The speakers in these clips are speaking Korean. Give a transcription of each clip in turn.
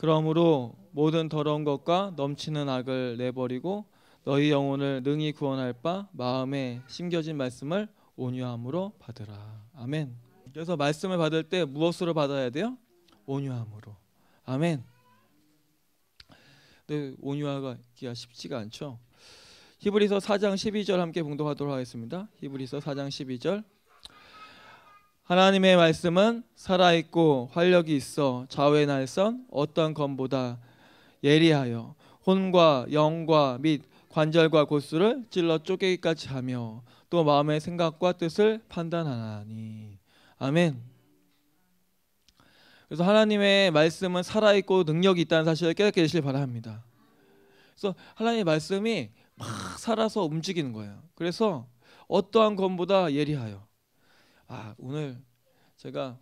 그러므로 모든 더러운 것과 넘치는 악을 내버리고 너희 영혼을 능히 구원할 바 마음에 심겨진 말씀을 온유함으로 받으라. 아멘. 그래서 말씀을 받을 때 무엇으로 받아야 돼요? 온유함으로. 아멘. 근데 네, 온유하기가 쉽지가 않죠. 히브리서 4장 12절 함께 봉독하도록 하겠습니다. 히브리서 4장 12절 하나님의 말씀은 살아있고 활력이 있어 좌우의 날선 어떤 검보다 예리하여 혼과 영과 및 관절과 골수를 찔러 쪼개기까지 하며 또 마음의 생각과 뜻을 판단하나니 아멘. 그래서 하나님의 말씀은 살아있고 능력이 있다는 사실을 깨닫게 되시길 바랍니다. 그래서 하나님의 말씀이 막 살아서 움직이는 거예요. 그래서 어떠한 것보다 예리하여 아 오늘 제가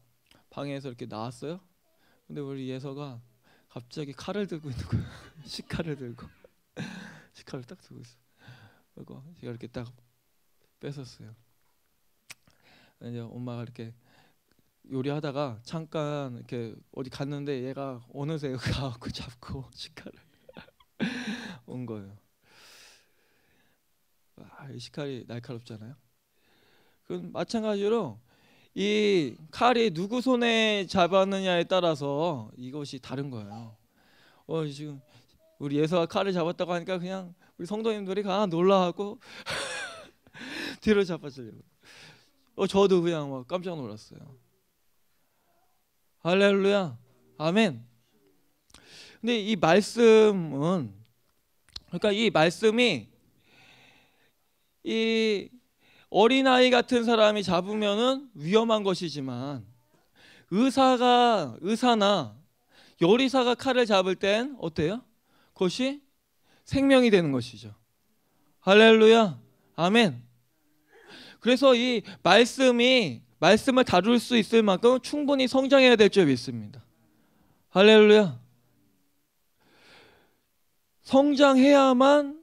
방에서 이렇게 나왔어요. 근데 우리 예서가 갑자기 칼을 들고 있는 거야. 식칼을 들고 식칼을 딱 들고 있어. 그리고 제가 이렇게 딱 뺏었어요. 이제 엄마가 이렇게 요리하다가 잠깐 이렇게 어디 갔는데 얘가 어느새 가갖고 잡고 식칼을 온 거예요. 아, 이 식칼이 날카롭잖아요. 그 마찬가지로 이 칼이 누구 손에 잡았느냐에 따라서 이것이 다른 거예요. 어 지금 우리 예서가 칼을 잡았다고 하니까 그냥 우리 성도님들이 가 놀라하고 뒤로 잡아주려고. 어 저도 그냥 막 깜짝 놀랐어요. 할렐루야, 아멘. 근데 이 말씀은 그러니까 이 말씀이 이 어린아이 같은 사람이 잡으면 위험한 것이지만 의사가 의사나 요리사가 칼을 잡을 땐 어때요? 그것이 생명이 되는 것이죠. 할렐루야. 아멘. 그래서 이 말씀이 말씀을 다룰 수 있을 만큼 충분히 성장해야 될 줄 믿습니다. 할렐루야. 성장해야만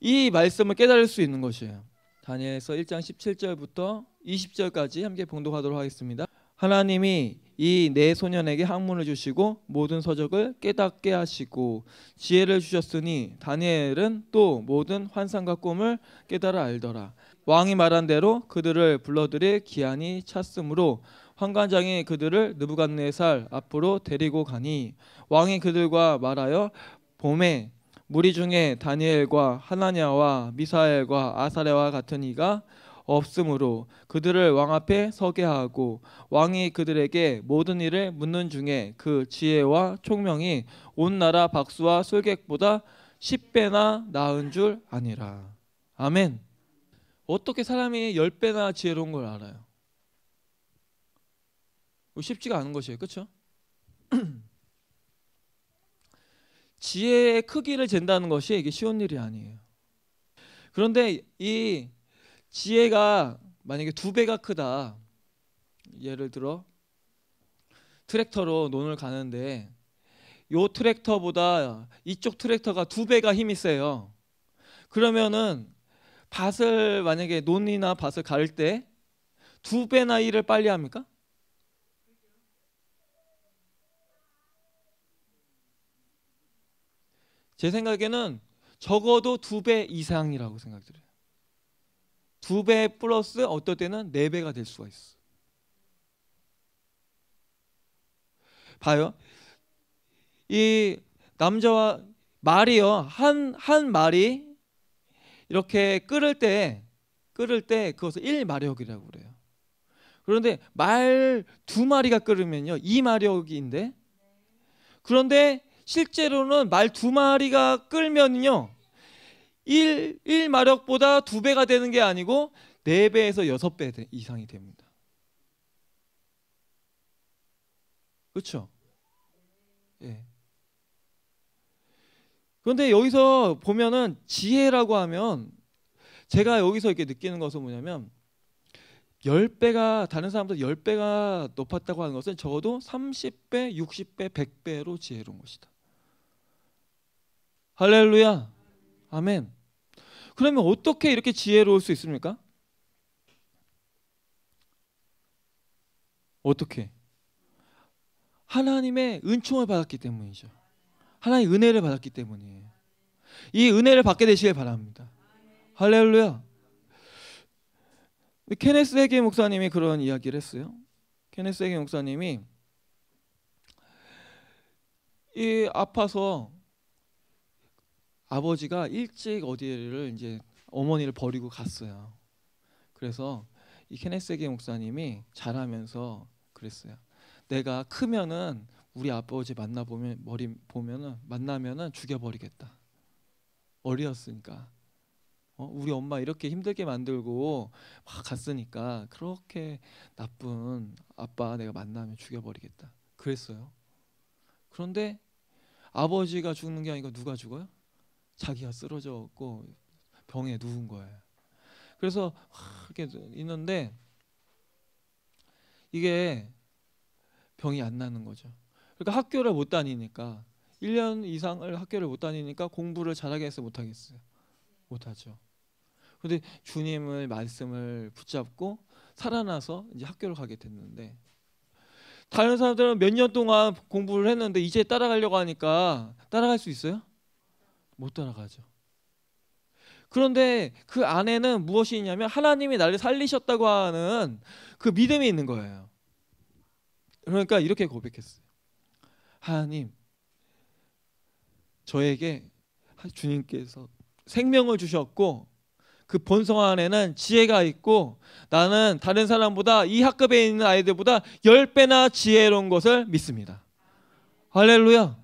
이 말씀을 깨달을 수 있는 것이에요. 다니엘서 1장 17절부터 20절까지 함께 봉독하도록 하겠습니다. 하나님이 이 네 소년에게 학문을 주시고 모든 서적을 깨닫게 하시고 지혜를 주셨으니 다니엘은 또 모든 환상과 꿈을 깨달아 알더라. 왕이 말한 대로 그들을 불러들일 기한이 찼으므로 환관장이 그들을 느부갓네살 앞으로 데리고 가니 왕이 그들과 말하여 봄에 무리 중에 다니엘과 하나냐와 미사엘과 아사레와 같은 이가 없으므로 그들을 왕 앞에 서게 하고 왕이 그들에게 모든 일을 묻는 중에 그 지혜와 총명이 온 나라 박수와 솔객보다 10배나 나은 줄 아니라. 아멘. 어떻게 사람이 10배나 지혜로운 걸 알아요? 뭐 쉽지가 않은 것이에요. 그렇죠? 지혜의 크기를 잰다는 것이 이게 쉬운 일이 아니에요. 그런데 이 지혜가 만약에 두 배가 크다. 예를 들어 트랙터로 논을 가는데 요 트랙터보다 이쪽 트랙터가 두 배가 힘이 세요. 그러면은 밭을 만약에 논이나 밭을 갈 때 두 배나 일을 빨리 합니까? 제 생각에는 적어도 두 배 이상이라고 생각드려요. 두 배 플러스 어떨 때는 네 배가 될 수가 있어. 봐요. 이 남자와 말이요. 한한 말이 이렇게 끓을 때 끓을 때 그것을 1마력이라고 그래요. 그런데 말 두 마리가 끓으면요. 2마력인데 그런데 실제로는 말 두 마리가 끌면요. 1, 1마력보다 두 배가 되는 게 아니고 네 배에서 여섯 배 이상이 됩니다. 그렇죠? 예. 그런데 여기서 보면은 지혜라고 하면 제가 여기서 이렇게 느끼는 것은 뭐냐면 1배가 다른 사람보다 배가 높았다고 하는 것은 적어도 30배, 60배, 100배로 지혜로운 것이다. 할렐루야. 아멘. 그러면 어떻게 이렇게 지혜로울 수 있습니까? 어떻게? 하나님의 은총을 받았기 때문이죠. 하나님의 은혜를 받았기 때문이에요. 이 은혜를 받게 되시길 바랍니다. 할렐루야. 케네스 에게 목사님이 그런 이야기를 했어요. 케네스 에게 목사님이 이 아파서 아버지가 일찍 어디를 이제 어머니를 버리고 갔어요. 그래서 이 케네세게 목사님이 자라면서 그랬어요. 내가 크면은 우리 아버지 만나 보면 머리 보면은 만나면은 죽여버리겠다. 어렸으니까. 어? 우리 엄마 이렇게 힘들게 만들고 막 갔으니까 그렇게 나쁜 아빠 내가 만나면 죽여버리겠다. 그랬어요. 그런데 아버지가 죽는 게 아니고 누가 죽어요? 자기가 쓰러져갖고 병에 누운 거예요. 그래서 이렇게 있는데 이게 병이 안 나는 거죠. 그러니까 학교를 못 다니니까 1년 이상을 학교를 못 다니니까 공부를 잘하게 해서 못 하겠어요. 못 하죠. 근데 주님을 말씀을 붙잡고 살아나서 이제 학교를 가게 됐는데 다른 사람들은 몇 년 동안 공부를 했는데 이제 따라가려고 하니까 따라갈 수 있어요? 못 따라가죠. 그런데 그 안에는 무엇이 있냐면 하나님이 나를 살리셨다고 하는 그 믿음이 있는 거예요. 그러니까 이렇게 고백했어요. 하나님, 저에게 주님께서 생명을 주셨고 그 본성 안에는 지혜가 있고 나는 다른 사람보다 이 학급에 있는 아이들보다 열배나 지혜로운 것을 믿습니다. 할렐루야.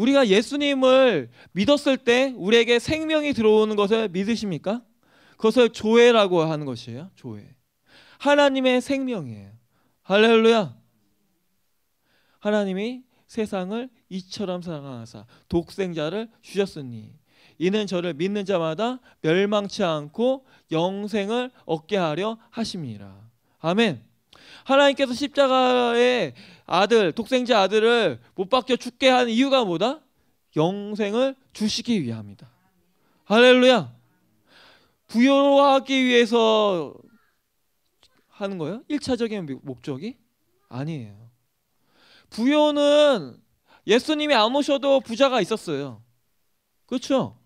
우리가 예수님을 믿었을 때 우리에게 생명이 들어오는 것을 믿으십니까? 그것을 조회라고 하는 것이에요. 조회. 하나님의 생명이에요. 할렐루야. 하나님이 세상을 이처럼 사랑하사 독생자를 주셨으니 이는 저를 믿는 자마다 멸망치 않고 영생을 얻게 하려 하심이라. 아멘. 하나님께서 십자가의 아들, 독생자 아들을 못 박혀 죽게 한 이유가 뭐다? 영생을 주시기 위함이다. 할렐루야. 부여하기 위해서 하는 거예요? 1차적인 목적이 아니에요. 부여는 예수님이 안 오셔도 부자가 있었어요. 그렇죠?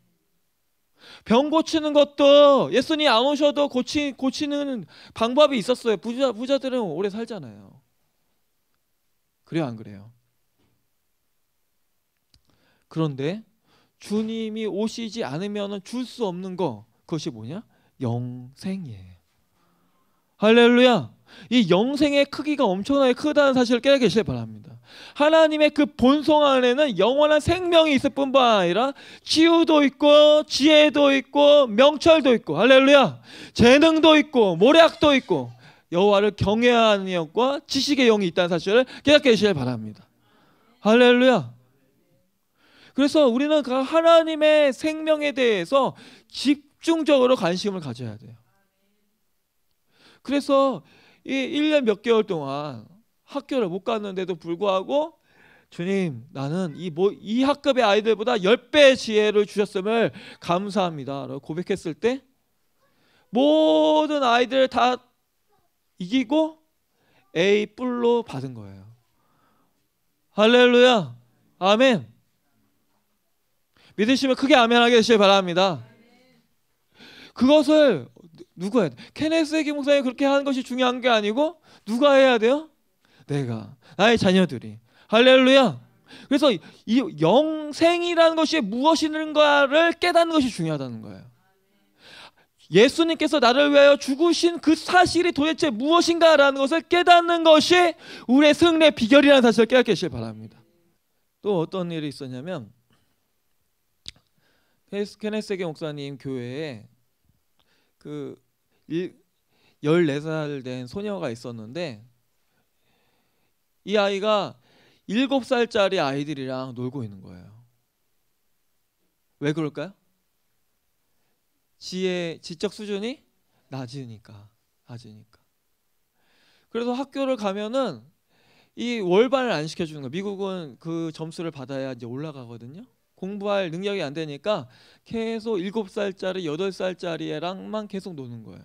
병 고치는 것도 예수님 이안 오셔도 고치, 고치는 방법이 있었어요. 부자, 부자들은 오래 살잖아요. 그래요, 안 그래요? 그런데 주님이 오시지 않으면 줄 수 없는 거, 그것이 뭐냐? 영생이에요. 할렐루야! 이 영생의 크기가 엄청나게 크다는 사실을 깨닫게 되시길 바랍니다. 하나님의 그 본성 안에는 영원한 생명이 있을 뿐만 아니라 치유도 있고 지혜도 있고 명철도 있고 할렐루야 재능도 있고 모략도 있고 여호와를 경외하는 영과 지식의 영이 있다는 사실을 깨닫게 해주시길 바랍니다. 할렐루야. 그래서 우리는 그 하나님의 생명에 대해서 집중적으로 관심을 가져야 돼요. 그래서 이 1년 몇 개월 동안 학교를 못 갔는데도 불구하고 주님 나는 이 뭐 이 학급의 아이들보다 10배 지혜를 주셨음을 감사합니다. 라고 고백했을 때 모든 아이들 다 이기고 A 뿔로 받은 거예요. 할렐루야. 아멘. 믿으시면 크게 아멘 하게 되시길 바랍니다. 그것을 누가 해야 돼? 케네스 에게 목사님 그렇게 하는 것이 중요한 게 아니고 누가 해야 돼요? 내가 나의 자녀들이 할렐루야. 그래서 이 영생이라는 것이 무엇인가를 깨닫는 것이 중요하다는 거예요. 예수님께서 나를 위하여 죽으신 그 사실이 도대체 무엇인가라는 것을 깨닫는 것이 우리의 승리의 비결이라는 사실을 깨닫게 하시길 바랍니다. 또 어떤 일이 있었냐면 케네스에게 목사님 교회에 그 14살 된 소녀가 있었는데 이 아이가 7살짜리 아이들이랑 놀고 있는 거예요. 왜 그럴까요? 지혜 지적 수준이 낮으니까 낮으니까 그래서 학교를 가면은 이 월반을 안 시켜주는 거 미국은 그 점수를 받아야 이제 올라가거든요 공부할 능력이 안 되니까 계속 7살짜리 8살짜리 랑만 계속 노는 거예요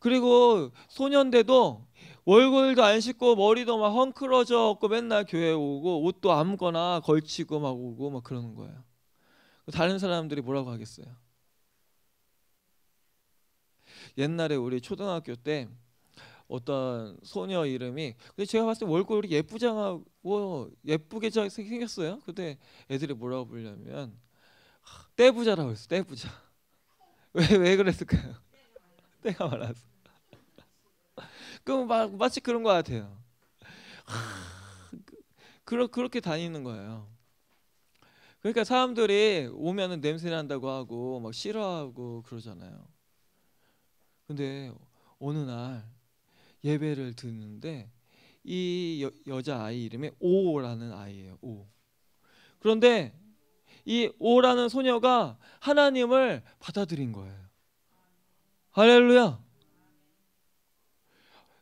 그리고 소년대도 얼굴도안 씻고 머리도 막 헝클어져 갖고 맨날 교회 오고 옷도 아무거나 걸치고 막 오고 막 그러는 거예요. 다른 사람들이 뭐라고 하겠어요? 옛날에 우리 초등학교 때 어떤 소녀 이름이 근데 제가 봤을 때 월골이 예쁘장하고 예쁘게 생겼어요. 근데 애들이 뭐라고 부르냐면 떼부자라고 했어. 떼부자. 왜 왜 그랬을까요? 때가 많아서. 그 마치 그런 것 같아요. 그러, 그렇게 다니는 거예요. 그러니까 사람들이 오면은 냄새 난다고 하고 막 싫어하고 그러잖아요. 근데 어느 날 예배를 듣는데 이 여, 자 아이 이름이 오라는 아이예요. 오. 그런데 이 오라는 소녀가 하나님을 받아들인 거예요. 할렐루야.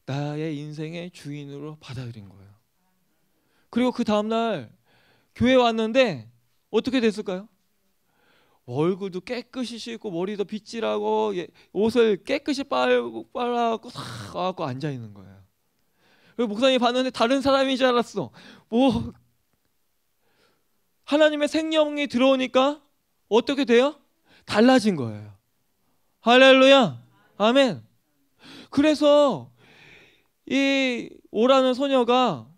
나의 인생의 주인으로 받아들인 거예요. 그리고 그 다음날 교회 왔는데 어떻게 됐을까요? 얼굴도 깨끗이 씻고 머리도 빗질하고 예, 옷을 깨끗이 빨고 빨아갖고 싹 와갖고 앉아 있는 거예요. 목사님 봤는데 다른 사람인 줄 알았어. 뭐 하나님의 생명이 들어오니까 어떻게 돼요? 달라진 거예요. 할렐루야. 아멘. 그래서 이 오라는 소녀가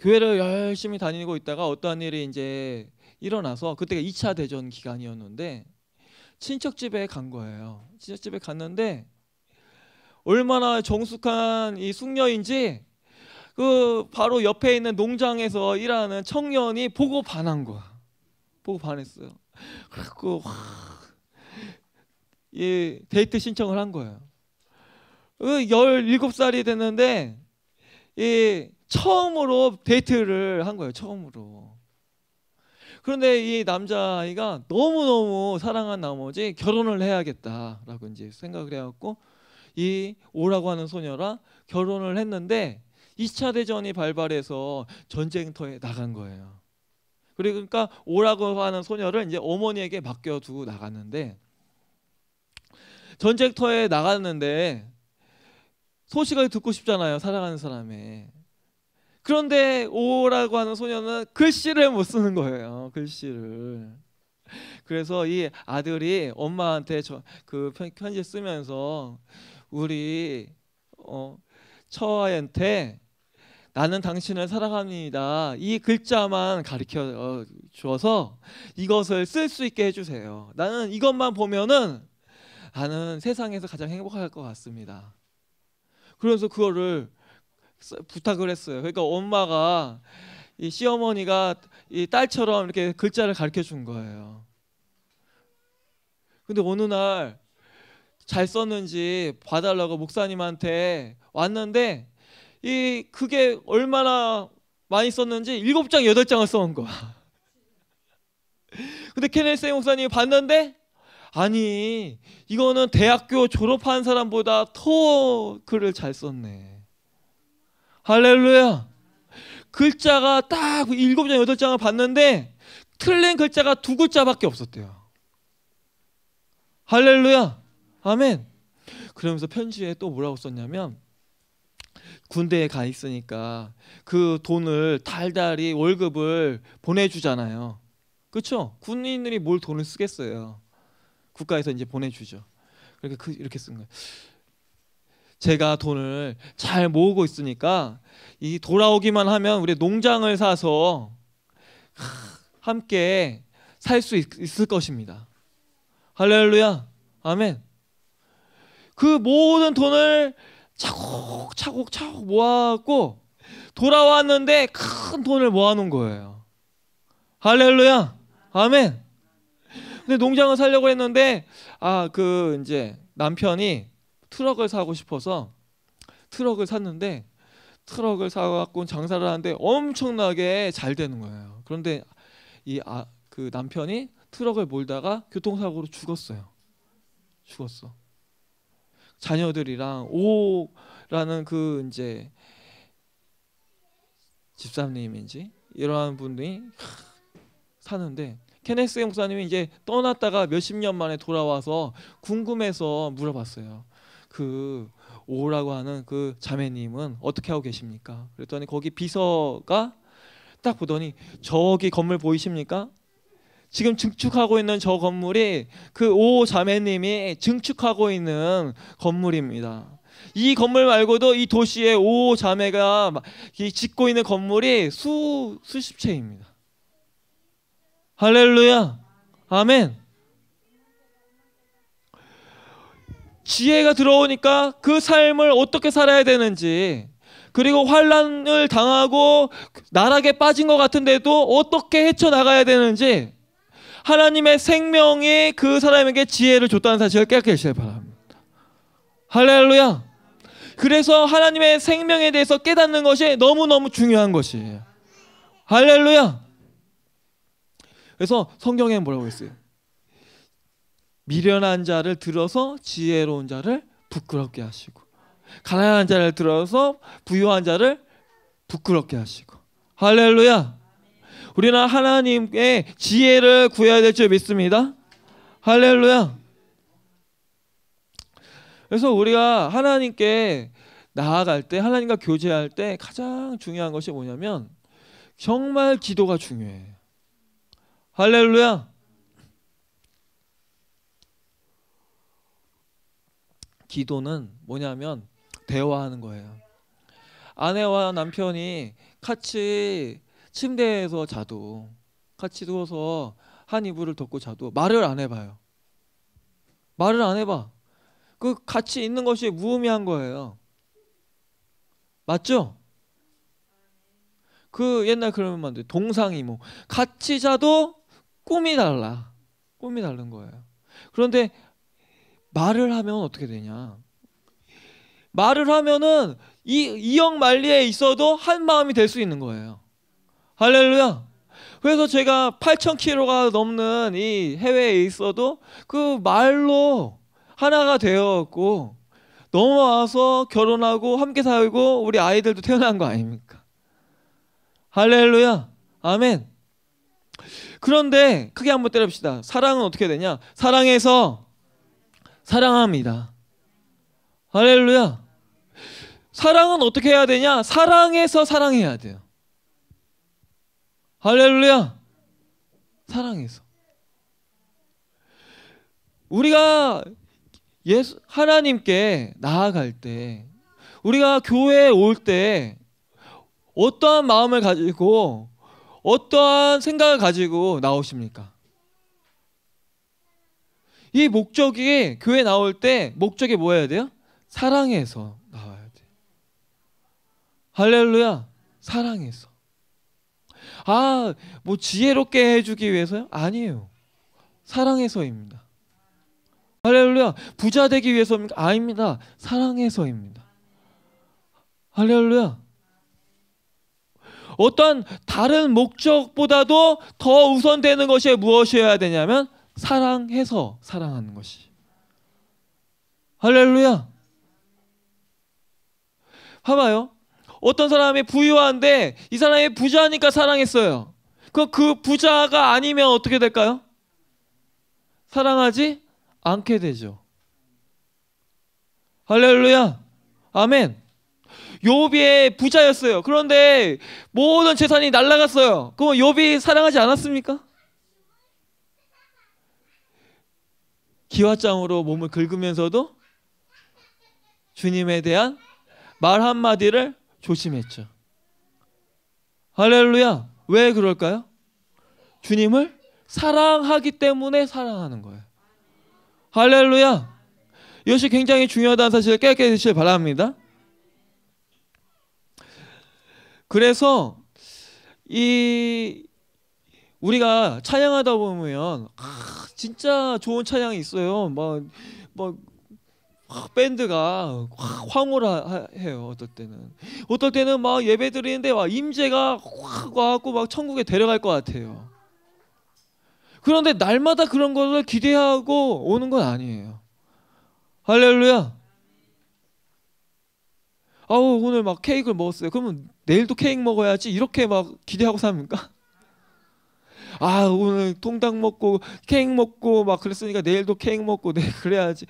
교회를 열심히 다니고 있다가 어떠한 일이 이제 일어나서 그때가 2차 대전 기간이었는데 친척 집에 간 거예요. 친척 집에 갔는데 얼마나 정숙한 이 숙녀인지 그 바로 옆에 있는 농장에서 일하는 청년이 보고 반한 거야. 보고 반했어요. 그리갖고 예, 데이트 신청을 한 거예요. 17살이 어, 됐는데 이 처음으로 데이트를 한 거예요. 처음으로. 그런데 이 남자아이가 너무너무 사랑한 나머지 결혼을 해야겠다라고 이제 생각을 해갖고 이 오라고 하는 소녀랑 결혼을 했는데 2차 대전이 발발해서 전쟁터에 나간 거예요. 그러니까 오라고 하는 소녀를 이제 어머니에게 맡겨두고 나갔는데 전쟁터에 나갔는데 소식을 듣고 싶잖아요. 사랑하는 사람의. 그런데 오라고 하는 소녀는 글씨를 못 쓰는 거예요. 글씨를. 그래서 이 아들이 엄마한테 저, 그 편지 쓰면서 우리 어, 처아한테 나는 당신을 사랑합니다. 이 글자만 가르쳐 어, 주어서 이것을 쓸 수 있게 해주세요. 나는 이것만 보면은 나는 세상에서 가장 행복할 것 같습니다. 그러면서 그거를 부탁을 했어요. 그러니까 엄마가 이 시어머니가 이 딸처럼 이렇게 글자를 가르쳐 준 거예요. 근데 어느 날 잘 썼는지 봐달라고 목사님한테 왔는데 이 그게 얼마나 많이 썼는지 일곱 장 여덟 장을 써온 거야. 근데 케네스 목사님이 봤는데 아니 이거는 대학교 졸업한 사람보다 더 글을 잘 썼네. 할렐루야. 글자가 딱 일곱 장 여덟 장을 봤는데 틀린 글자가 두 글자밖에 없었대요. 할렐루야. 아멘. 그러면서 편지에 또 뭐라고 썼냐면 군대에 가 있으니까 그 돈을 달달이 월급을 보내주잖아요. 그렇죠? 군인들이 뭘 돈을 쓰겠어요. 국가에서 이제 보내주죠. 그렇게 그러니까 그, 이렇게 쓴 거예요. 제가 돈을 잘 모으고 있으니까 이 돌아오기만 하면 우리 농장을 사서 함께 살 수 있을 것입니다. 할렐루야. 아멘. 그 모든 돈을 차곡차곡 차곡 모아갖고 돌아왔는데 큰 돈을 모아놓은 거예요. 할렐루야. 아멘. 근데 농장을 살려고 했는데 아 그 이제 남편이 트럭을 사고 싶어서 트럭을 샀는데 트럭을 사갖고 장사를 하는데 엄청나게 잘 되는 거예요. 그런데 이 아 그 남편이 트럭을 몰다가 교통사고로 죽었어요. 죽었어. 자녀들이랑 오라는 그 이제 집사님인지 이러한 분이 사는데 케네스 목사님이 이제 떠났다가 몇십 년 만에 돌아와서 궁금해서 물어봤어요. 그 오라고 하는 그 자매님은 어떻게 하고 계십니까? 그랬더니 거기 비서가 딱 보더니 저기 건물 보이십니까? 지금 증축하고 있는 저 건물이 그 오 자매님이 증축하고 있는 건물입니다. 이 건물 말고도 이 도시에 오 자매가 짓고 있는 건물이 수 수십 채입니다. 할렐루야. 아멘. 지혜가 들어오니까 그 삶을 어떻게 살아야 되는지 그리고 환란을 당하고 나락에 빠진 것 같은데도 어떻게 헤쳐나가야 되는지 하나님의 생명이 그 사람에게 지혜를 줬다는 사실을 깨닫게 되시길 바랍니다. 할렐루야. 그래서 하나님의 생명에 대해서 깨닫는 것이 너무너무 중요한 것이에요. 할렐루야. 그래서 성경에 뭐라고 했어요? 미련한 자를 들어서 지혜로운 자를 부끄럽게 하시고 가난한 자를 들어서 부유한 자를 부끄럽게 하시고 할렐루야. 우리는 하나님의 지혜를 구해야 될 줄 믿습니다. 할렐루야. 그래서 우리가 하나님께 나아갈 때 하나님과 교제할 때 가장 중요한 것이 뭐냐면 정말 기도가 중요해. 할렐루야. 기도는 뭐냐면 대화하는 거예요. 아내와 남편이 같이 침대에서 자도 같이 누워서 한 이불을 덮고 자도 말을 안 해봐요. 말을 안 해봐. 그 같이 있는 것이 무의미한 거예요. 맞죠? 그 옛날 그러면 안 돼. 동상이모. 같이 자도 꿈이 달라. 꿈이 다른 거예요. 그런데 말을 하면 어떻게 되냐? 말을 하면은 이 이역 말리에 있어도 한 마음이 될 수 있는 거예요. 할렐루야. 그래서 제가 8,000km가 넘는 이 해외에 있어도 그 말로 하나가 되었고 넘어와서 결혼하고 함께 살고 우리 아이들도 태어난 거 아닙니까? 할렐루야. 아멘. 그런데 크게 한 번 때려봅시다. 사랑은 어떻게 되냐? 사랑해서 사랑합니다. 할렐루야. 사랑은 어떻게 해야 되냐? 사랑해서 사랑해야 돼요. 할렐루야. 사랑해서. 우리가 예수 하나님께 나아갈 때 우리가 교회에 올 때 어떠한 마음을 가지고 어떠한 생각을 가지고 나오십니까? 이 목적이 교회 나올 때 목적이 뭐여야 돼요? 사랑해서 나와야 돼. 할렐루야. 사랑해서. 아, 뭐 지혜롭게 해주기 위해서요? 아니에요. 사랑해서입니다. 할렐루야. 부자 되기 위해서입니까? 아닙니다. 사랑해서입니다. 할렐루야. 어떤 다른 목적보다도 더 우선되는 것이 무엇이어야 되냐면 사랑해서 사랑하는 것이. 할렐루야. 봐봐요. 어떤 사람이 부유한데 이 사람이 부자니까 사랑했어요. 그럼 그 부자가 아니면 어떻게 될까요? 사랑하지 않게 되죠. 할렐루야. 아멘. 요비의 부자였어요. 그런데 모든 재산이 날라갔어요. 그럼 요비 사랑하지 않았습니까? 기와장으로 몸을 긁으면서도 주님에 대한 말 한마디를 조심했죠. 할렐루야. 왜 그럴까요? 주님을 사랑하기 때문에 사랑하는 거예요. 할렐루야. 이것이 굉장히 중요하다는 사실을 깨닫게 되시길 바랍니다. 그래서 이 우리가 차양하다 보면 아, 진짜 좋은 차양이 있어요. 막막 뭐, 뭐, 아, 밴드가 황홀해요. 어떨 때는 어떨 때는 막 예배 드리는데 와 임재가 확 와갖고 막 천국에 데려갈 것 같아요. 그런데 날마다 그런 것을 기대하고 오는 건 아니에요. 할렐루야. 아우 오늘 막 케이크를 먹었어요. 그러면 내일도 케이크 먹어야지 이렇게 막 기대하고 삽니까? 아 오늘 통닭 먹고 케이크 먹고 막 그랬으니까 내일도 케이크 먹고 네 그래야지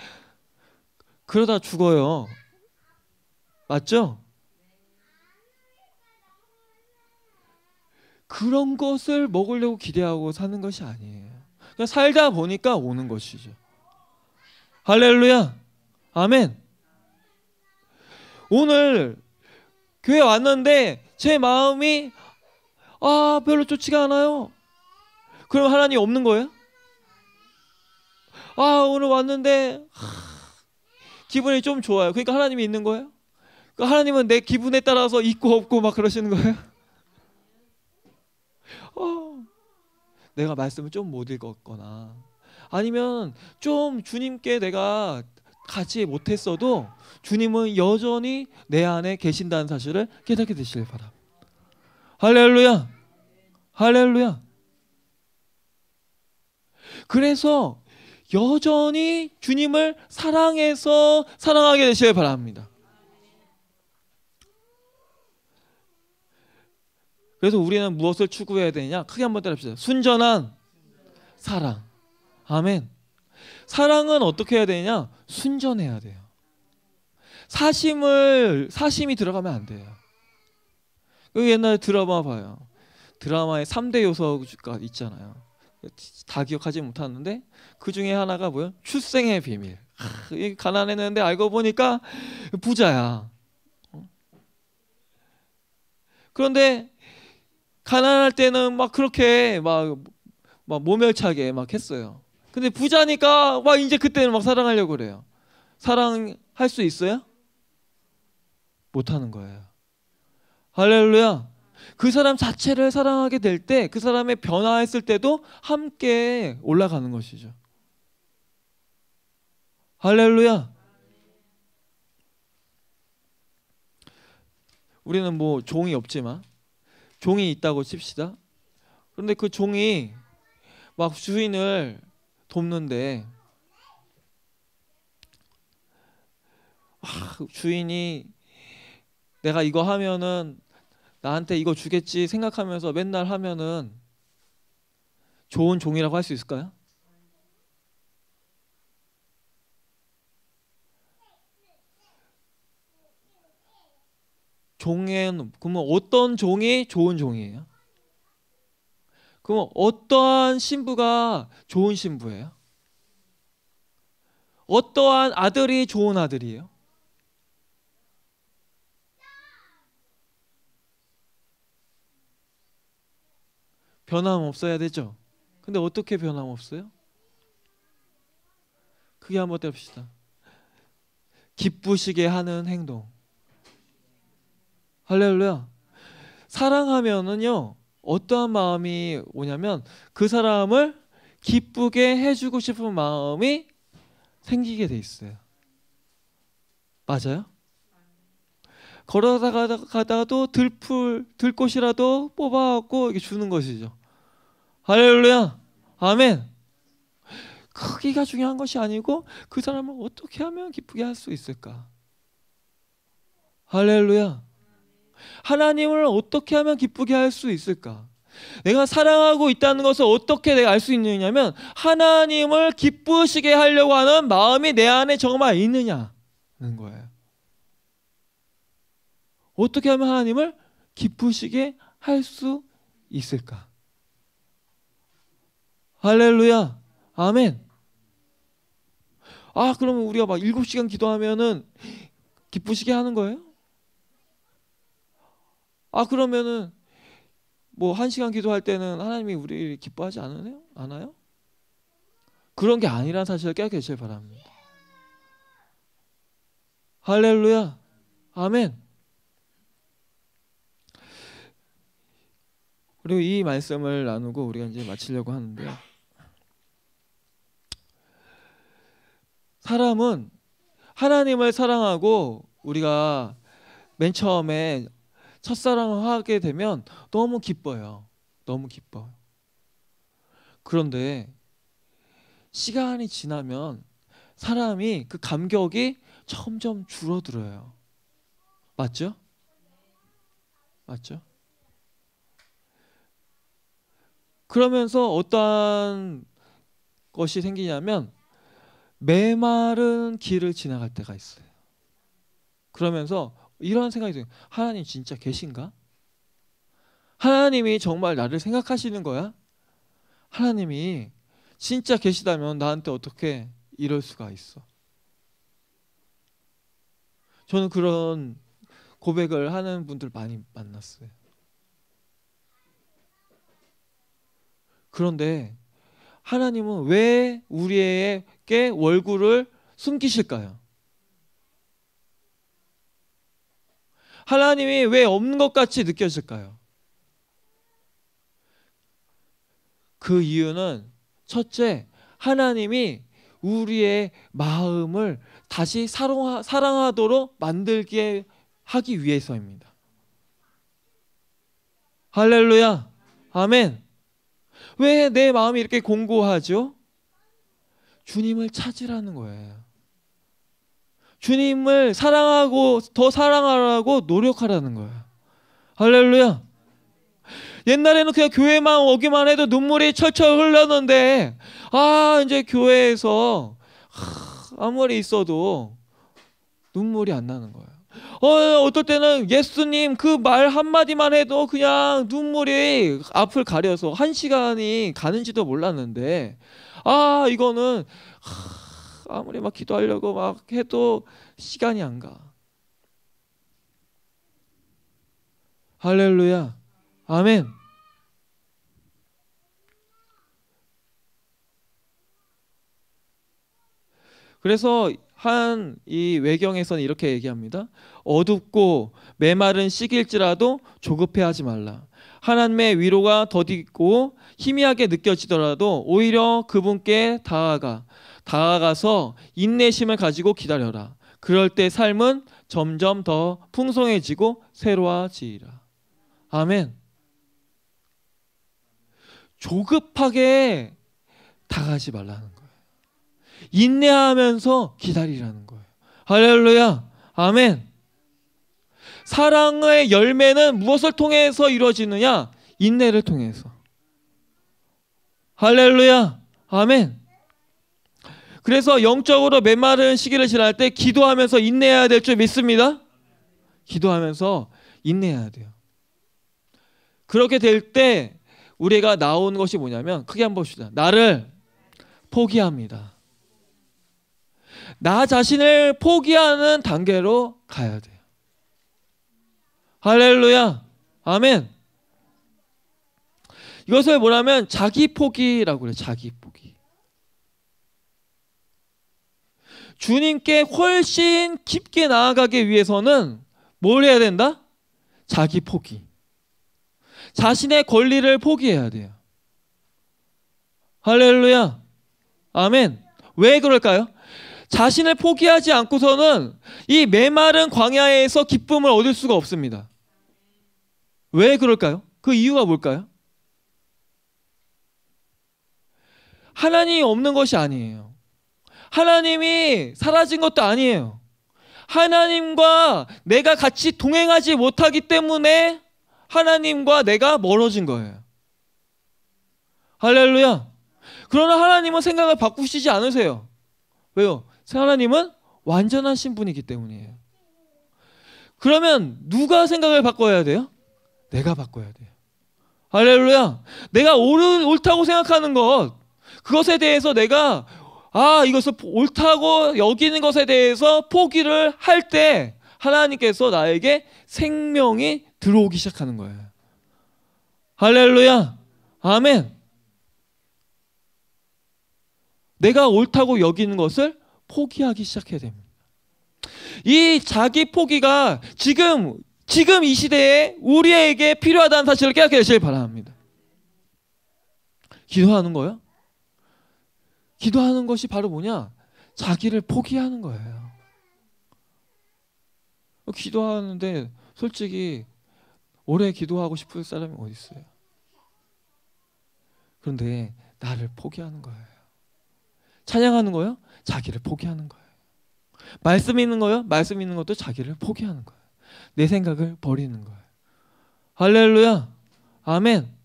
그러다 죽어요. 맞죠? 그런 것을 먹으려고 기대하고 사는 것이 아니에요. 그냥 살다 보니까 오는 것이죠. 할렐루야. 아멘. 오늘 교회 왔는데 제 마음이 아 별로 좋지가 않아요. 그럼 하나님 없는 거예요? 아 오늘 왔는데 하, 기분이 좀 좋아요. 그러니까 하나님이 있는 거예요? 그러니까 하나님은 내 기분에 따라서 있고 없고 막 그러시는 거예요? 어, 내가 말씀을 좀 못 읽었거나 아니면 좀 주님께 내가 가지 못했어도 주님은 여전히 내 안에 계신다는 사실을 깨닫게 되시길 바랍니다. 할렐루야! 할렐루야! 그래서 여전히 주님을 사랑해서 사랑하게 되시길 바랍니다. 그래서 우리는 무엇을 추구해야 되냐? 크게 한번 따라합시다. 순전한 사랑. 아멘. 사랑은 어떻게 해야 되냐? 순전해야 돼요. 사심을 사심이 들어가면 안 돼요. 그 옛날 드라마 봐요. 드라마에 3대 요소가 있잖아요. 다 기억하지 못하는데 그 중에 하나가 뭐요? 출생의 비밀. 하, 가난했는데 알고 보니까 부자야. 어? 그런데 가난할 때는 막 그렇게 막, 막 모멸차게 막 했어요. 근데 부자니까 와 이제 그때는 막 사랑하려고 그래요. 사랑할 수 있어요? 못하는 거예요. 할렐루야. 그 사람 자체를 사랑하게 될 때 그 사람의 변화했을 때도 함께 올라가는 것이죠. 할렐루야. 우리는 뭐 종이 없지만 종이 있다고 칩시다. 그런데 그 종이 막 주인을 돕는데 아, 주인이 내가 이거 하면은 나한테 이거 주겠지 생각하면서 맨날 하면은 좋은 종이라고 할 수 있을까요? 종은 그러면 어떤 종이 좋은 종이에요? 그럼 어떠한 신부가 좋은 신부예요? 어떠한 아들이 좋은 아들이에요? 변함없어야 되죠. 근데 어떻게 변함없어요? 크게 한번 떼봅시다. 기쁘시게 하는 행동. 할렐루야. 사랑하면은요. 어떠한 마음이 오냐면 그 사람을 기쁘게 해주고 싶은 마음이 생기게 돼 있어요. 맞아요? 걸어가다가도 들풀 들꽃이라도 뽑아갖고 이렇게 주는 것이죠. 할렐루야, 아멘. 크기가 중요한 것이 아니고 그 사람을 어떻게 하면 기쁘게 할 수 있을까? 할렐루야. 하나님을 어떻게 하면 기쁘게 할 수 있을까? 내가 사랑하고 있다는 것을 어떻게 내가 알 수 있느냐면 하나님을 기쁘시게 하려고 하는 마음이 내 안에 정말 있느냐는 거예요. 어떻게 하면 하나님을 기쁘시게 할 수 있을까? 할렐루야. 아멘. 아, 그러면 우리가 막 7시간 기도하면은 기쁘시게 하는 거예요? 아 그러면은 뭐한 시간 기도할 때는 하나님이 우리를 기뻐하지 않으네요? 않아요? 그런 게 아니라는 사실을 깨닫게 되길 바랍니다. 할렐루야. 아멘. 그리고 이 말씀을 나누고 우리가 이제 마치려고 하는데요. 사람은 하나님을 사랑하고 우리가 맨 처음에 첫사랑을 하게 되면 너무 기뻐요. 너무 기뻐요. 그런데 시간이 지나면 사람이 그 감격이 점점 줄어들어요. 맞죠? 맞죠? 그러면서 어떠한 것이 생기냐면 메마른 길을 지나갈 때가 있어요. 그러면서 이런 생각이 들어요. 하나님 진짜 계신가? 하나님이 정말 나를 생각하시는 거야? 하나님이 진짜 계시다면 나한테 어떻게 이럴 수가 있어? 저는 그런 고백을 하는 분들 많이 만났어요. 그런데 하나님은 왜 우리에게 월급을 숨기실까요? 하나님이 왜 없는 것 같이 느껴질까요? 그 이유는 첫째, 하나님이 우리의 마음을 다시 사랑하도록 만들게 하기 위해서입니다. 할렐루야. 아멘. 왜 내 마음이 이렇게 공고하죠? 주님을 찾으라는 거예요. 주님을 사랑하고 더 사랑하라고 노력하라는 거야. 할렐루야. 옛날에는 그냥 교회만 오기만 해도 눈물이 철철 흘렀는데 아 이제 교회에서 아무리 있어도 눈물이 안 나는 거야. 어, 어떨 때는 예수님 그 말 한마디만 해도 그냥 눈물이 앞을 가려서 한 시간이 가는지도 몰랐는데, 아, 이거는, 하, 아무리 막 기도하려고 막 해도 시간이 안 가. 할렐루야. 아멘. 그래서 한 이 외경에서는 이렇게 얘기합니다. 어둡고 메마른 시일지라도 조급해하지 말라. 하나님의 위로가 더디고 희미하게 느껴지더라도 오히려 그분께 다가가 다가가서 인내심을 가지고 기다려라. 그럴 때 삶은 점점 더 풍성해지고 새로워지리라. 아멘. 조급하게 다가지 말라는 거예요. 인내하면서 기다리라는 거예요. 할렐루야. 아멘. 사랑의 열매는 무엇을 통해서 이루어지느냐? 인내를 통해서. 할렐루야. 아멘. 그래서 영적으로 메마른 시기를 지날 때 기도하면서 인내해야 될 줄 믿습니다. 기도하면서 인내해야 돼요. 그렇게 될 때 우리가 나온 것이 뭐냐면 크게 한 번 봅시다. 나를 포기합니다. 나 자신을 포기하는 단계로 가야 돼요. 할렐루야. 아멘. 이것을 뭐라면 자기 포기라고 그래요. 자기 주님께 훨씬 깊게 나아가기 위해서는 뭘 해야 된다? 자기 포기. 자신의 권리를 포기해야 돼요. 할렐루야. 아멘. 왜 그럴까요? 자신을 포기하지 않고서는 이 메마른 광야에서 기쁨을 얻을 수가 없습니다. 왜 그럴까요? 그 이유가 뭘까요? 하나님이 없는 것이 아니에요. 하나님이 사라진 것도 아니에요. 하나님과 내가 같이 동행하지 못하기 때문에 하나님과 내가 멀어진 거예요. 할렐루야. 그러나 하나님은 생각을 바꾸시지 않으세요. 왜요? 하나님은 완전하신 분이기 때문이에요. 그러면 누가 생각을 바꿔야 돼요? 내가 바꿔야 돼요. 할렐루야. 내가 옳, 옳다고 생각하는 것, 그것에 대해서 내가 아, 이것을 옳다고 여기는 것에 대해서 포기를 할 때 하나님께서 나에게 생명이 들어오기 시작하는 거예요. 할렐루야. 아멘. 내가 옳다고 여기는 것을 포기하기 시작해야 됩니다. 이 자기 포기가 지금 지금 이 시대에 우리에게 필요하다는 사실을 깨닫게 되시길 바랍니다. 기도하는 거요? 예 기도하는 것이 바로 뭐냐? 자기를 포기하는 거예요. 기도하는데 솔직히 오래 기도하고 싶은 사람이 어디 있어요? 그런데 나를 포기하는 거예요. 찬양하는 거요? 자기를 포기하는 거예요. 말씀 있는 거요? 말씀 있는 것도 자기를 포기하는 거예요. 내 생각을 버리는 거예요. 할렐루야. 아멘.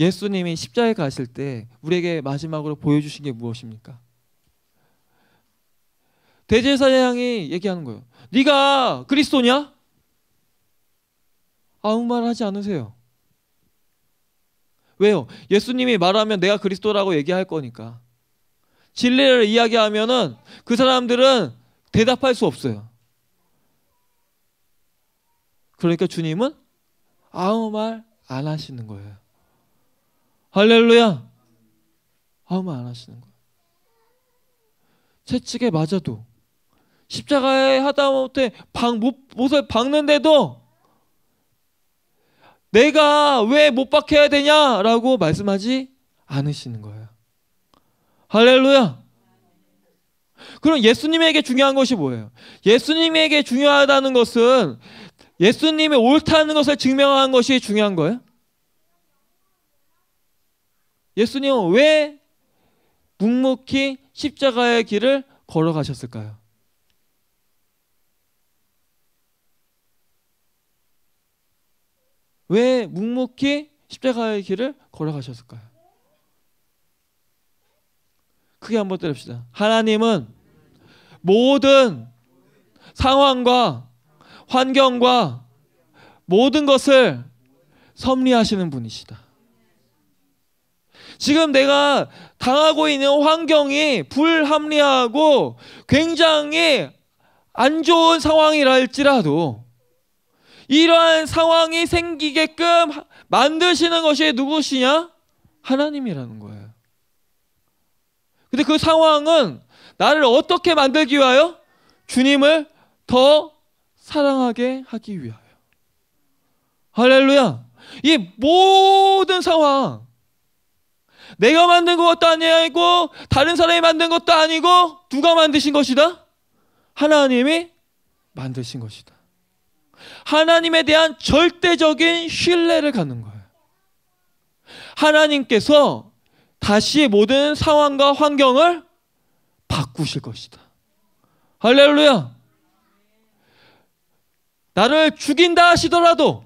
예수님이 십자에 가실 때 우리에게 마지막으로 보여주신 게 무엇입니까? 대제사장이 얘기하는 거예요. 네가 그리스도냐? 아무 말 하지 않으세요. 왜요? 예수님이 말하면 내가 그리스도라고 얘기할 거니까. 진리를 이야기하면은 그 사람들은 대답할 수 없어요. 그러니까 주님은 아무 말 안 하시는 거예요. 할렐루야. 아무 말 안 하시는 거예요. 채찍에 맞아도 십자가에 하다못해 방못 못을 박는데도 내가 왜 못 박혀야 되냐라고 말씀하지 않으시는 거예요. 할렐루야. 그럼 예수님에게 중요한 것이 뭐예요? 예수님에게 중요하다는 것은 예수님이 옳다는 것을 증명한 것이 중요한 거예요? 예수님은 왜 묵묵히 십자가의 길을 걸어가셨을까요? 왜 묵묵히 십자가의 길을 걸어가셨을까요? 크게 한번 때립시다. 하나님은 모든 상황과 환경과 모든 것을 섭리하시는 분이시다. 지금 내가 당하고 있는 환경이 불합리하고 굉장히 안 좋은 상황이랄지라도 이러한 상황이 생기게끔 만드시는 것이 누구시냐? 하나님이라는 거예요. 근데 그 상황은 나를 어떻게 만들기 위하여? 주님을 더 사랑하게 하기 위하여. 할렐루야. 이 모든 상황, 내가 만든 것도 아니고 다른 사람이 만든 것도 아니고 누가 만드신 것이다? 하나님이 만드신 것이다. 하나님에 대한 절대적인 신뢰를 갖는 거예요. 하나님께서 다시 모든 상황과 환경을 바꾸실 것이다. 할렐루야. 나를 죽인다 하시더라도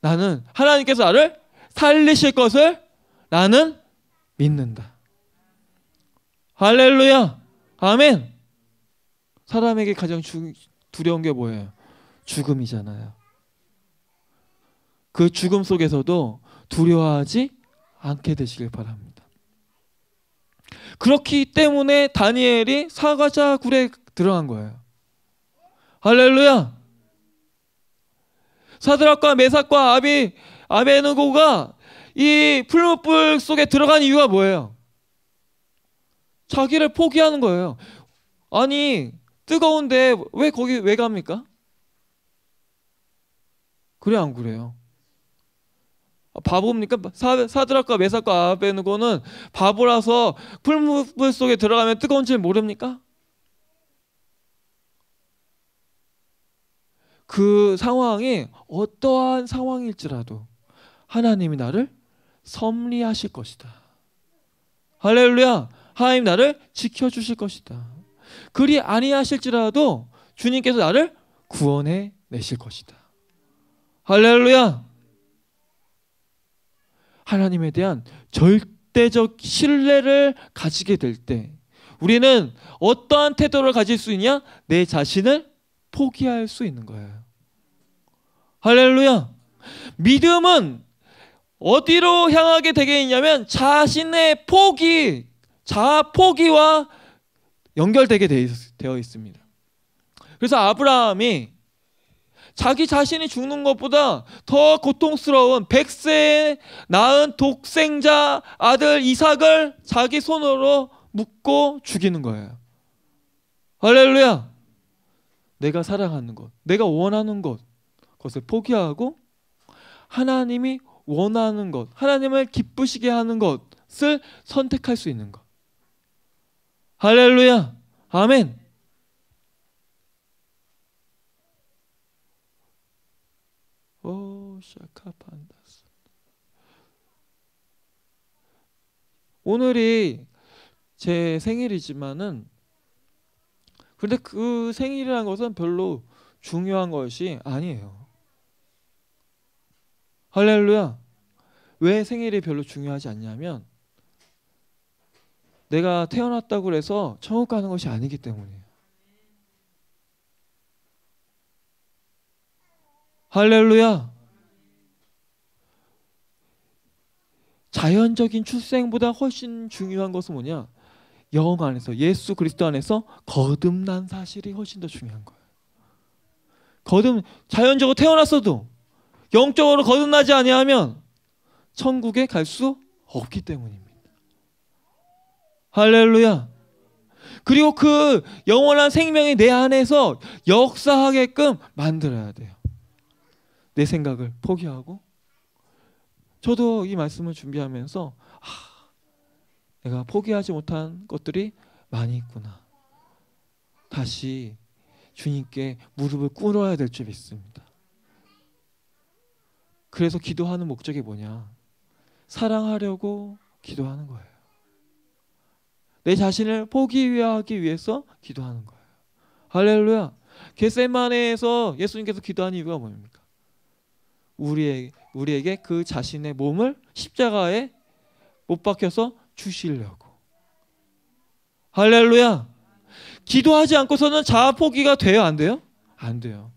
나는 하나님께서 나를 살리실 것을 나는 믿는다. 할렐루야. 아멘. 사람에게 가장 주, 두려운 게 뭐예요? 죽음이잖아요. 그 죽음 속에서도 두려워하지 않게 되시길 바랍니다. 그렇기 때문에 다니엘이 사과자 굴에 들어간 거예요. 할렐루야. 사드락과 메삭과 아비 아베누고가 이 풀무불 속에 들어간 이유가 뭐예요? 자기를 포기하는 거예요. 아니, 뜨거운데 왜 거기 왜 갑니까? 그래 안 그래요? 아, 바보입니까? 사, 드락과 메사과 아베누고는 바보라서 풀무불 속에 들어가면 뜨거운 줄 모릅니까? 그 상황이 어떠한 상황일지라도 하나님이 나를 섭리하실 것이다. 할렐루야. 하나님 나를 지켜 주실 것이다. 그리 아니하실지라도 주님께서 나를 구원해 내실 것이다. 할렐루야. 하나님에 대한 절대적 신뢰를 가지게 될 때 우리는 어떠한 태도를 가질 수 있냐? 내 자신을 포기할 수 있는 거예요. 할렐루야. 믿음은 어디로 향하게 되게 있냐면 자신의 포기, 자 포기와 연결되게 되어 있습니다. 그래서 아브라함이 자기 자신이 죽는 것보다 더 고통스러운 백세에 낳은 독생자 아들 이삭을 자기 손으로 묶고 죽이는 거예요. 할렐루야. 내가 사랑하는 것, 내가 원하는 것, 것을 포기하고 하나님이 원하는 것, 하나님을 기쁘시게 하는 것을 선택할 수 있는 것. 할렐루야. 아멘. 오, 샤카판다스. 오늘이 제 생일이지만은 근데 그 생일이라는 것은 별로 중요한 것이 아니에요. 할렐루야. 왜 생일이 별로 중요하지 않냐면 내가 태어났다고 해서 천국 가는 것이 아니기 때문이에요. 할렐루야. 자연적인 출생보다 훨씬 중요한 것은 뭐냐? 영 안에서 예수 그리스도 안에서 거듭난 사실이 훨씬 더 중요한 거예요. 거듭 자연적으로 태어났어도 영적으로 거듭나지 아니하면 천국에 갈 수 없기 때문입니다. 할렐루야. 그리고 그 영원한 생명이 내 안에서 역사하게끔 만들어야 돼요. 내 생각을 포기하고 저도 이 말씀을 준비하면서 아, 내가 포기하지 못한 것들이 많이 있구나. 다시 주님께 무릎을 꿇어야 될 줄 믿습니다. 그래서 기도하는 목적이 뭐냐? 사랑하려고 기도하는 거예요. 내 자신을 포기하기 위해서 기도하는 거예요. 할렐루야. 겟세마네에서 예수님께서 기도한 이유가 뭡니까? 우리에게, 우리에게 그 자신의 몸을 십자가에 못 박혀서 주시려고. 할렐루야. 기도하지 않고서는 자아 포기가 돼요, 안 돼요? 안 돼요.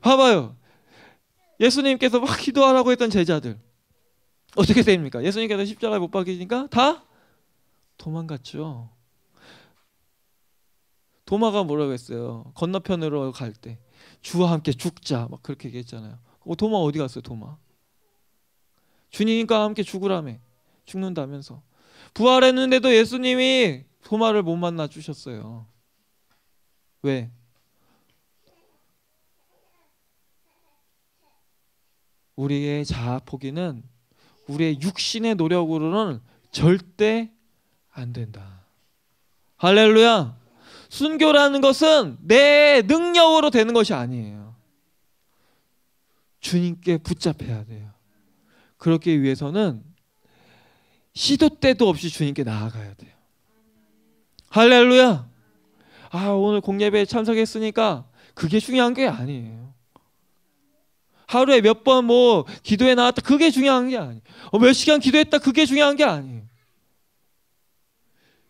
봐봐요. 예수님께서 막 기도하라고 했던 제자들 어떻게 됩니까? 예수님께서 십자가에 못 박히니까 다 도망갔죠. 도마가 뭐라고 했어요? 건너편으로 갈 때 주와 함께 죽자 막 그렇게 얘기했잖아요. 어, 도마 어디 갔어요? 도마 주님과 함께 죽으라며 죽는다면서 부활했는데도 예수님이 도마를 못 만나 주셨어요. 왜? 우리의 자아 포기는 우리의 육신의 노력으로는 절대 안 된다. 할렐루야. 순교라는 것은 내 능력으로 되는 것이 아니에요. 주님께 붙잡혀야 돼요. 그렇기 위해서는 시도 때도 없이 주님께 나아가야 돼요. 할렐루야. 아, 오늘 공예배에 참석했으니까 그게 중요한 게 아니에요. 하루에 몇 번 뭐 기도에 나왔다 그게 중요한 게 아니에요. 어, 몇 시간 기도했다 그게 중요한 게 아니에요.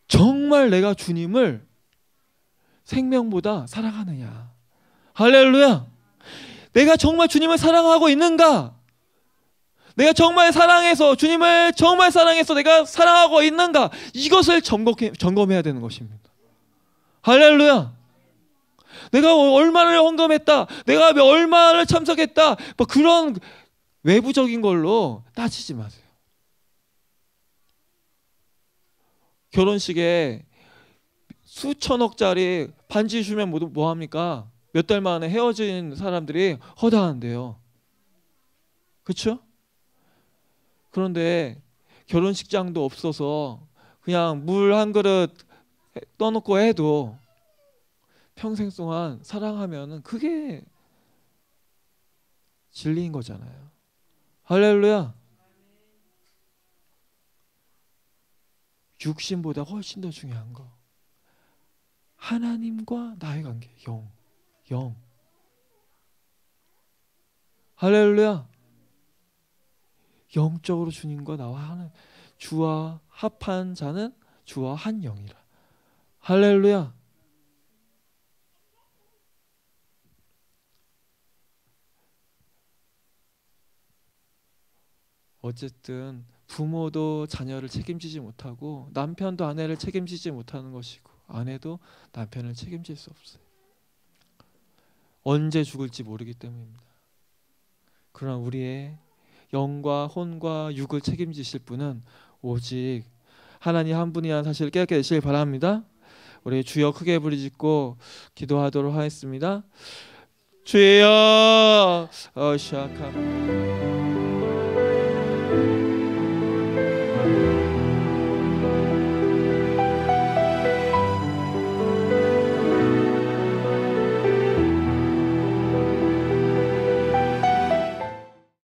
정말 내가 주님을 생명보다 사랑하느냐. 할렐루야. 내가 정말 주님을 사랑하고 있는가? 내가 정말 사랑해서 주님을 정말 사랑해서 내가 사랑하고 있는가? 이것을 점검해, 점검해야 되는 것입니다. 할렐루야. 내가 얼마나 헌금했다, 내가 얼마나 참석했다, 뭐 그런 외부적인 걸로 따지지 마세요. 결혼식에 수천억짜리 반지 주면 모두 뭐, 뭐 합니까? 몇 달 만에 헤어진 사람들이 허다한데요. 그렇죠? 그런데 결혼식장도 없어서 그냥 물 한 그릇 떠놓고 해도 평생 동안 사랑하면은 그게 진리인 거잖아요. 할렐루야. 육신보다 훨씬 더 중요한 거. 하나님과 나의 관계. 영. 영. 할렐루야. 영적으로 주님과 나와 하나 주와 합한 자는 주와 한 영이라. 할렐루야. 어쨌든 부모도 자녀를 책임지지 못하고 남편도 아내를 책임지지 못하는 것이고 아내도 남편을 책임질 수 없어요. 언제 죽을지 모르기 때문입니다. 그러나 우리의 영과 혼과 육을 책임지실 분은 오직 하나님 한 분이란 사실을 깨닫게 되시길 바랍니다. 우리 주여 크게 부르짖고 기도하도록 하겠습니다. 주여 어샤카